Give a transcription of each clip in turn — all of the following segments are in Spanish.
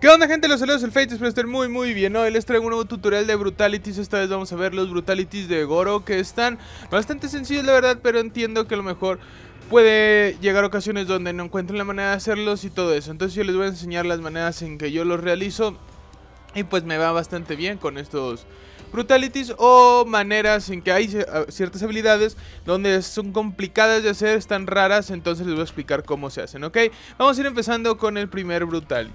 ¿Qué onda gente? Los saludos el Fate, espero estén muy muy bien Hoy les traigo un nuevo tutorial de Brutalities Esta vez vamos a ver los Brutalities de Goro Que están bastante sencillos la verdad Pero entiendo que a lo mejor puede llegar ocasiones donde no encuentren la manera de hacerlos y todo eso Entonces yo les voy a enseñar las maneras en que yo los realizo Y pues me va bastante bien con estos brutalities o maneras en que hay eh, ciertas habilidades donde son complicadas de hacer, están raras, entonces les voy a explicar cómo se hacen, ¿ok? Vamos a ir empezando con el primer brutality.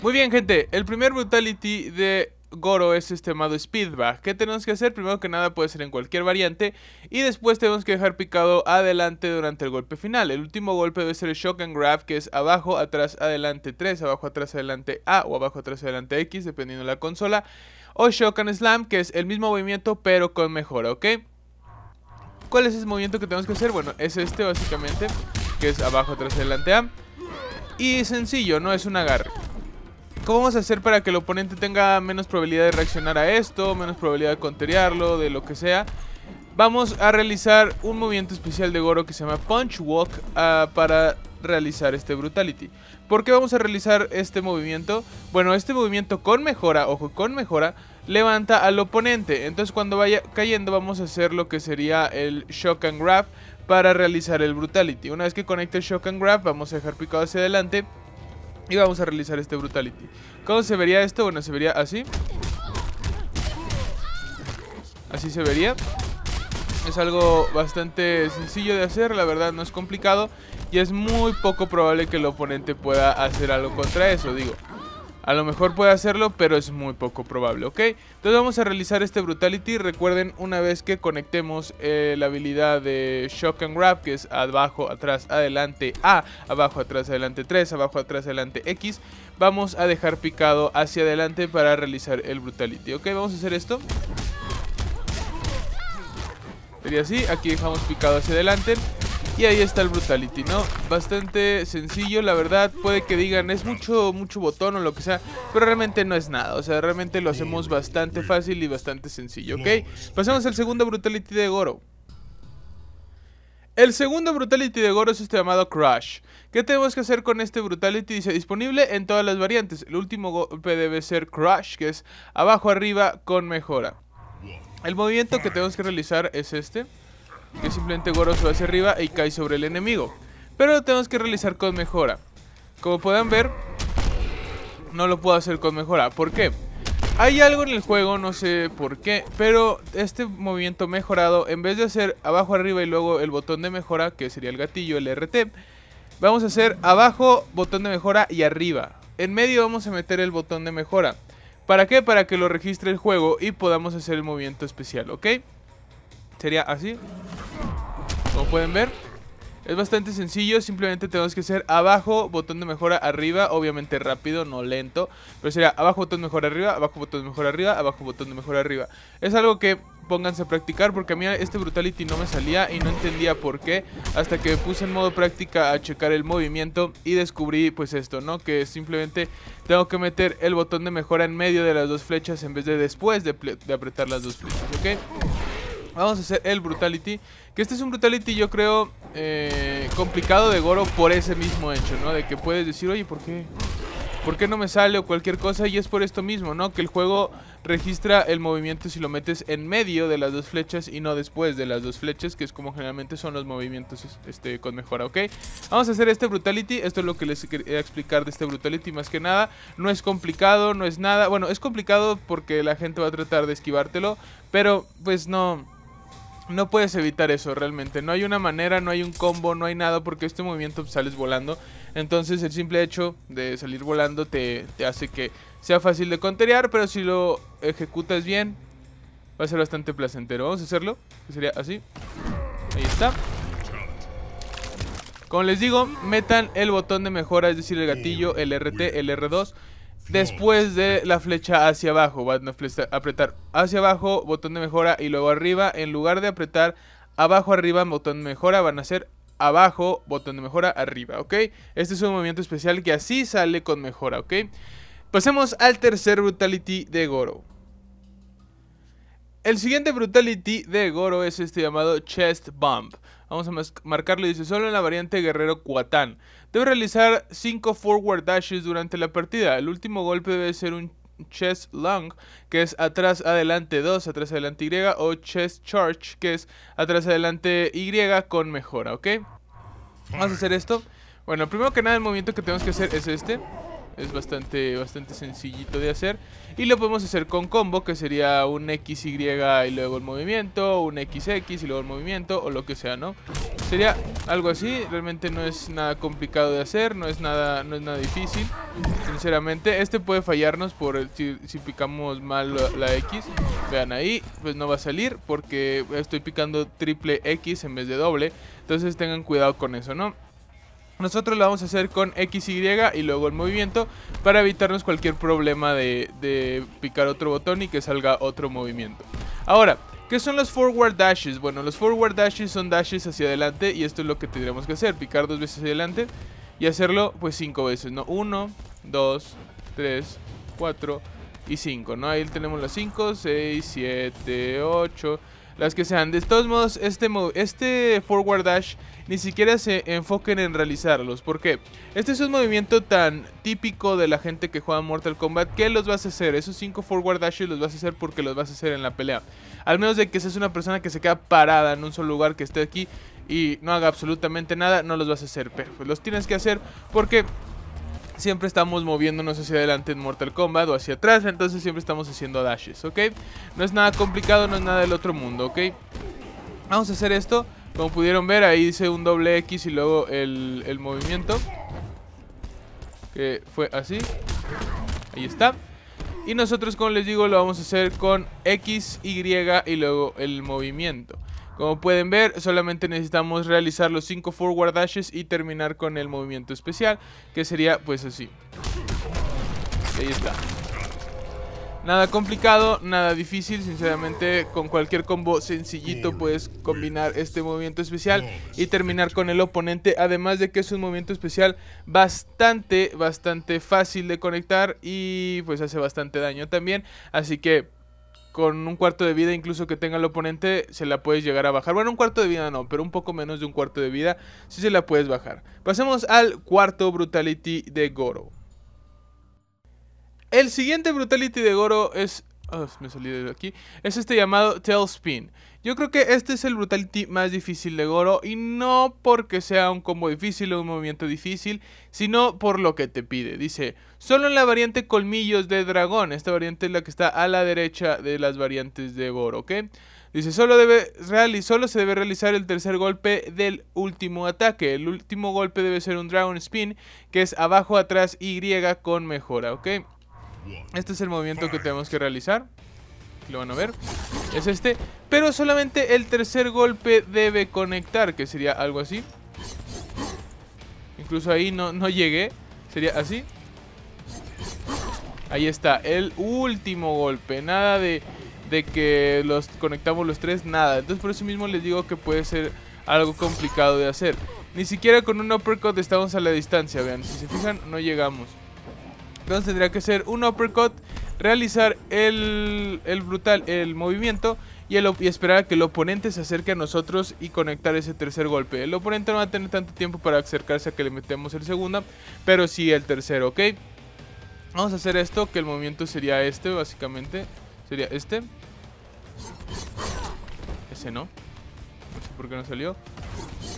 Muy bien, gente, el primer brutality de Goro es este llamado Speedback. ¿Qué tenemos que hacer? Primero que nada puede ser en cualquier variante y después tenemos que dejar picado adelante durante el golpe final. El último golpe debe ser el Shock and Grab que es abajo, atrás, adelante 3, abajo, atrás, adelante A o abajo, atrás, adelante X dependiendo de la consola o Shokan Slam, que es el mismo movimiento pero con mejora, ¿ok? ¿Cuál es ese movimiento que tenemos que hacer? Bueno, es este básicamente, que es abajo, atrás, adelante, A. Y sencillo, no es un agarre. ¿Cómo vamos a hacer para que el oponente tenga menos probabilidad de reaccionar a esto? Menos probabilidad de contrariarlo de lo que sea. Vamos a realizar un movimiento especial de Goro que se llama Punch Walk ah, para realizar este brutality. ¿Por qué vamos a realizar este movimiento? Bueno, este movimiento con mejora, ojo, con mejora, levanta al oponente. Entonces cuando vaya cayendo vamos a hacer lo que sería el shock and grab para realizar el brutality. Una vez que conecte el shock and grab vamos a dejar picado hacia adelante y vamos a realizar este brutality. ¿Cómo se vería esto? Bueno, se vería así. Así se vería. Es algo bastante sencillo de hacer, la verdad no es complicado y es muy poco probable que el oponente pueda hacer algo contra eso, digo. A lo mejor puede hacerlo, pero es muy poco probable, ¿ok? Entonces vamos a realizar este Brutality. Recuerden, una vez que conectemos eh, la habilidad de Shock and Grab, que es abajo, atrás, adelante, A, abajo, atrás, adelante, 3, abajo, atrás, adelante, X, vamos a dejar picado hacia adelante para realizar el Brutality, ¿ok? Vamos a hacer esto. Sería así, aquí dejamos picado hacia adelante y ahí está el Brutality, ¿no? Bastante sencillo, la verdad, puede que digan es mucho, mucho botón o lo que sea, pero realmente no es nada, o sea, realmente lo hacemos bastante fácil y bastante sencillo, ¿ok? Pasamos al segundo Brutality de Goro. El segundo Brutality de Goro es este llamado Crush ¿Qué tenemos que hacer con este Brutality? Dice disponible en todas las variantes. El último golpe debe ser Crush que es abajo arriba con mejora. El movimiento que tenemos que realizar es este que simplemente sube hacia arriba y cae sobre el enemigo. Pero lo tenemos que realizar con mejora. Como pueden ver, no lo puedo hacer con mejora. ¿Por qué? Hay algo en el juego, no sé por qué, pero este movimiento mejorado, en vez de hacer abajo arriba y luego el botón de mejora, que sería el gatillo, el RT, vamos a hacer abajo, botón de mejora y arriba. En medio vamos a meter el botón de mejora. ¿Para qué? Para que lo registre el juego y podamos hacer el movimiento especial, ¿ok? sería así. Como pueden ver. Es bastante sencillo, simplemente tenemos que hacer abajo, botón de mejora arriba, obviamente rápido, no lento, pero sería abajo, botón de mejora arriba, abajo, botón de mejora arriba, abajo, botón de mejora arriba. Es algo que pónganse a practicar porque a mí este Brutality no me salía y no entendía por qué hasta que puse en modo práctica a checar el movimiento y descubrí pues esto, ¿no? Que simplemente tengo que meter el botón de mejora en medio de las dos flechas en vez de después de, apretar las dos flechas, ¿ok? Vamos a hacer el Brutality. Que este es un Brutality, yo creo, eh, complicado de Goro por ese mismo hecho, ¿no? De que puedes decir, oye, ¿por qué? ¿Por qué no me sale? O cualquier cosa. Y es por esto mismo, ¿no? Que el juego registra el movimiento si lo metes en medio de las dos flechas y no después de las dos flechas, que es como generalmente son los movimientos este, con mejora, ¿ok? Vamos a hacer este Brutality. Esto es lo que les quería explicar de este Brutality más que nada. No es complicado, no es nada. Bueno, es complicado porque la gente va a tratar de esquivártelo, pero pues no no puedes evitar eso realmente. No hay una manera, no hay un combo, no hay nada porque este movimiento sales volando. Entonces el simple hecho de salir volando te, hace que sea fácil de conterear, pero si lo ejecutas bien va a ser bastante placentero. Vamos a hacerlo, sería así. Ahí está. Como les digo, metan el botón de mejora, es decir, el gatillo, el RT, el R2. Después de la flecha hacia abajo, van a apretar hacia abajo, botón de mejora y luego arriba. En lugar de apretar abajo, arriba, botón de mejora, van a hacer abajo, botón de mejora, arriba, ¿ok? Este es un movimiento especial que así sale con mejora, ¿ok? Pasemos al tercer Brutality de Goro. El siguiente Brutality de Goro es este llamado Chest Bump. Vamos a marcarlo, dice, solo en la variante Guerrero Cuatán Debo realizar 5 forward dashes durante la partida. El último golpe debe ser un chest long, que es atrás adelante 2, atrás adelante Y, o chest charge, que es atrás adelante Y con mejora, ¿ok? Vamos a hacer esto. Bueno, primero que nada el movimiento que tenemos que hacer es este. Es bastante, bastante sencillito de hacer. Y lo podemos hacer con combo, que sería un XY y luego el movimiento, un XX y luego el movimiento, o lo que sea, ¿no? Sería algo así, realmente no es nada complicado de hacer, no es nada, no es nada difícil, sinceramente. Este puede fallarnos por si, picamos mal la, la X. Vean ahí, pues no va a salir porque estoy picando triple X en vez de doble. Entonces tengan cuidado con eso, ¿no? Nosotros lo vamos a hacer con X, Y luego el movimiento para evitarnos cualquier problema de, picar otro botón y que salga otro movimiento. Ahora, ¿Qué son los forward dashes? Bueno, los forward dashes son dashes hacia adelante y esto es lo que tendremos que hacer, picar dos veces hacia adelante y hacerlo pues cinco veces, ¿no? Uno, dos, tres, cuatro y cinco, ¿no? Ahí tenemos las cinco, seis, siete, ocho, las que sean. De todos modos, este, este forward dash ni siquiera se enfoquen en realizarlos. porque Este es un movimiento tan típico de la gente que juega Mortal Kombat que los vas a hacer. Esos 5 forward dashes los vas a hacer porque los vas a hacer en la pelea. Al menos de que seas una persona que se queda parada en un solo lugar que esté aquí y no haga absolutamente nada, no los vas a hacer. Pero pues, los tienes que hacer porque siempre estamos moviéndonos hacia adelante en Mortal Kombat o hacia atrás, entonces siempre estamos haciendo dashes, ¿ok? No es nada complicado, no es nada del otro mundo, ¿ok? Vamos a hacer esto, como pudieron ver, ahí hice un doble X y luego el, movimiento, que fue así, ahí está. Y nosotros, como les digo, lo vamos a hacer con X, Y y luego el movimiento. Como pueden ver, solamente necesitamos realizar los 5 forward dashes y terminar con el movimiento especial, que sería pues así. ahí está. Nada complicado, nada difícil, sinceramente con cualquier combo sencillito puedes combinar este movimiento especial y terminar con el oponente, además de que es un movimiento especial bastante, bastante fácil de conectar y pues hace bastante daño también, así que con un cuarto de vida, incluso que tenga el oponente, se la puedes llegar a bajar. Bueno, un cuarto de vida no, pero un poco menos de un cuarto de vida, sí se la puedes bajar. Pasemos al cuarto Brutality de Goro. El siguiente Brutality de Goro es Ah, me salí de aquí. Es este llamado Spin Yo creo que este es el Brutality más difícil de Goro. Y no porque sea un combo difícil o un movimiento difícil, sino por lo que te pide. Dice, solo en la variante Colmillos de Dragón. Esta variante es la que está a la derecha de las variantes de Goro, ¿ok? Dice, solo, solo se debe realizar el tercer golpe del último ataque. El último golpe debe ser un Dragon Spin, que es abajo, atrás, Y con mejora, ¿ok? Este es el movimiento que tenemos que realizar. Lo van a ver. Es este. Pero solamente el tercer golpe debe conectar, que sería algo así. Incluso ahí no, no llegué. Sería así. Ahí está, el último golpe. Nada de, de que los conectamos los tres, nada. Entonces por eso mismo les digo que puede ser algo complicado de hacer. Ni siquiera con un uppercut estamos a la distancia, vean. Si se fijan, no llegamos. Entonces tendría que ser un uppercut, realizar el, brutal, el movimiento y, esperar a que el oponente se acerque a nosotros y conectar ese tercer golpe. El oponente no va a tener tanto tiempo para acercarse a que le metemos el segundo, pero sí el tercero, ¿ok? Vamos a hacer esto, que el movimiento sería este, básicamente. Sería este. Ese no. No por qué no salió.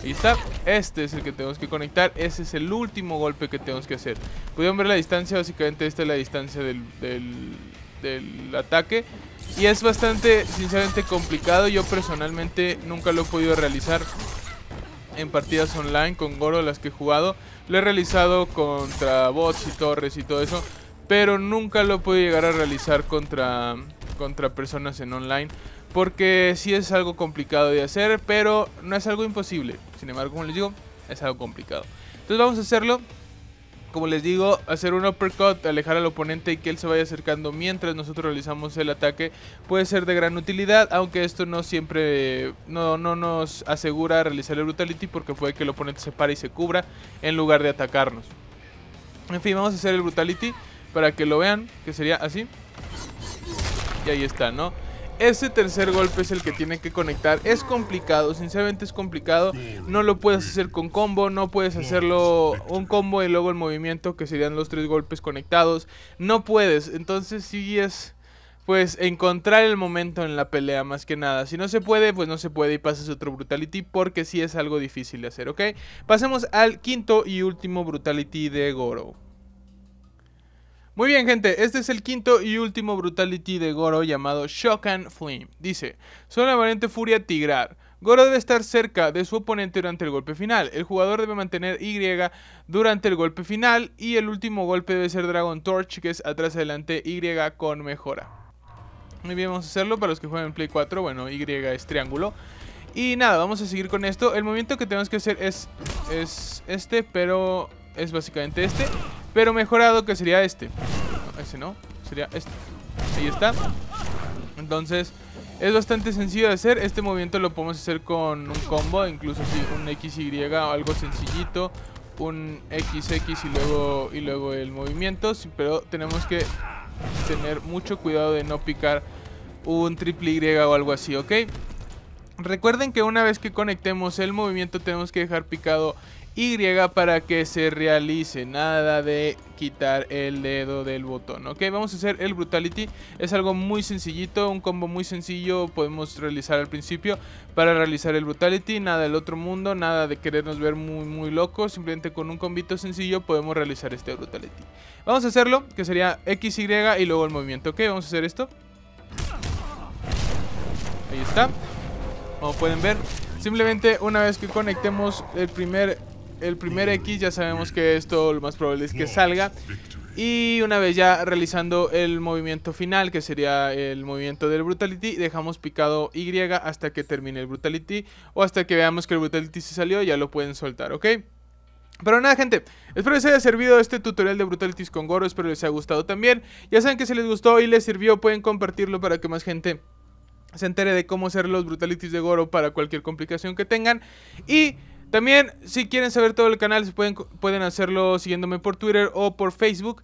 Ahí está, este es el que tenemos que conectar Ese es el último golpe que tenemos que hacer Pudieron ver la distancia, básicamente esta es la distancia del, del, ataque Y es bastante, sinceramente, complicado Yo personalmente nunca lo he podido realizar en partidas online con Goro las que he jugado. Lo he realizado contra bots y torres y todo eso. Pero nunca lo he podido llegar a realizar contra, contra personas en online porque sí es algo complicado de hacer, pero no es algo imposible. Sin embargo, como les digo, es algo complicado. Entonces vamos a hacerlo, como les digo, hacer un uppercut, alejar al oponente y que él se vaya acercando mientras nosotros realizamos el ataque puede ser de gran utilidad, aunque esto no siempre, no, no nos asegura realizar el brutality porque puede que el oponente se pare y se cubra en lugar de atacarnos. En fin, vamos a hacer el brutality para que lo vean, que sería así. Y ahí está, ¿no? Ese tercer golpe es el que tiene que conectar. Es complicado, sinceramente es complicado. No lo puedes hacer con combo, no puedes hacerlo un combo y luego el movimiento, que serían los tres golpes conectados. No puedes, entonces sí es pues encontrar el momento en la pelea más que nada. Si no se puede, pues no se puede y pasas otro brutality porque sí es algo difícil de hacer, ¿ok? Pasemos al quinto y último brutality de Goro. Muy bien, gente, este es el quinto y último Brutality de Goro llamado Shock and Flame. Dice, son la variante Furia Tigrar. Goro debe estar cerca de su oponente durante el golpe final. El jugador debe mantener Y durante el golpe final y el último golpe debe ser Dragon Torch, que es atrás adelante Y con mejora. Muy bien, vamos a hacerlo para los que juegan en Play 4. Bueno, Y es triángulo. Y nada, vamos a seguir con esto. El movimiento que tenemos que hacer es, es este, pero es básicamente este pero mejorado, que sería este. ese no, sería este. Ahí está. Entonces, es bastante sencillo de hacer. Este movimiento lo podemos hacer con un combo, incluso si un XY o algo sencillito. Un XX y luego, y luego el movimiento. Pero tenemos que tener mucho cuidado de no picar un triple Y o algo así, ¿ok? Recuerden que una vez que conectemos el movimiento tenemos que dejar picado y para que se realice. Nada de quitar el dedo del botón. Ok, vamos a hacer el Brutality. Es algo muy sencillito, un combo muy sencillo. Podemos realizar al principio para realizar el Brutality. Nada del otro mundo, nada de querernos ver muy, muy locos. Simplemente con un combito sencillo podemos realizar este Brutality. Vamos a hacerlo, que sería XY y luego el movimiento. Ok, vamos a hacer esto. Ahí está. Como pueden ver, simplemente una vez que conectemos el primer el primer X ya sabemos que esto lo más probable es que salga. Y una vez ya realizando el movimiento final, que sería el movimiento del Brutality, dejamos picado Y hasta que termine el Brutality o hasta que veamos que el Brutality se salió, ya lo pueden soltar, ¿ok? Pero nada gente, espero les haya servido este tutorial de Brutalities con Goro, espero les haya gustado también. Ya saben que si les gustó y les sirvió pueden compartirlo para que más gente se entere de cómo hacer los Brutalities de Goro para cualquier complicación que tengan. Y también, si quieren saber todo el canal, pueden, pueden hacerlo siguiéndome por Twitter o por Facebook.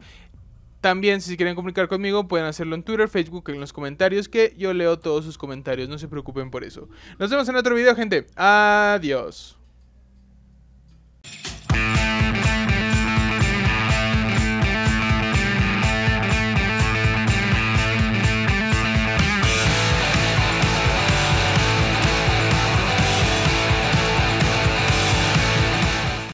También, si quieren comunicar conmigo, pueden hacerlo en Twitter, Facebook, en los comentarios, que yo leo todos sus comentarios, no se preocupen por eso. Nos vemos en otro video, gente. Adiós.